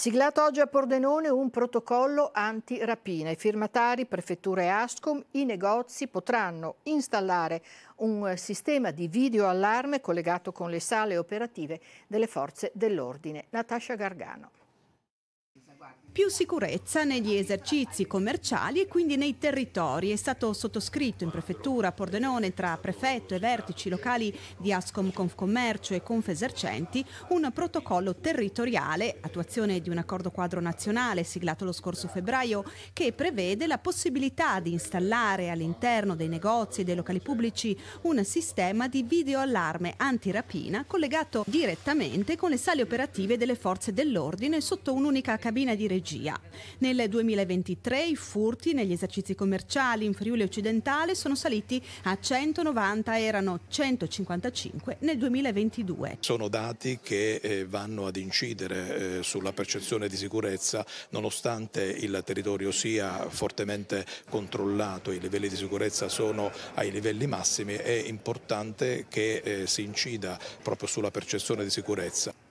Siglato oggi a Pordenone un protocollo anti-rapina. I firmatari, prefetture e Ascom, i negozi potranno installare un eh, sistema di videoallarme collegato con le sale operative delle forze dell'ordine. Natascia Gargano più sicurezza negli esercizi commerciali e quindi nei territori. È stato sottoscritto in prefettura a Pordenone tra prefetto e vertici locali di Ascom Confcommercio e Confesercenti un protocollo territoriale, attuazione di un accordo quadro nazionale siglato lo scorso febbraio, che prevede la possibilità di installare all'interno dei negozi e dei locali pubblici un sistema di videoallarme antirapina collegato direttamente con le sale operative delle forze dell'ordine sotto un'unica cabina macchina di regia. Nel 2023 i furti negli esercizi commerciali in Friuli Occidentale sono saliti a 190, erano 155 nel 2022. Sono dati che eh, vanno ad incidere eh, sulla percezione di sicurezza nonostante il territorio sia fortemente controllato, i livelli di sicurezza sono ai livelli massimi, è importante che eh, si incida proprio sulla percezione di sicurezza.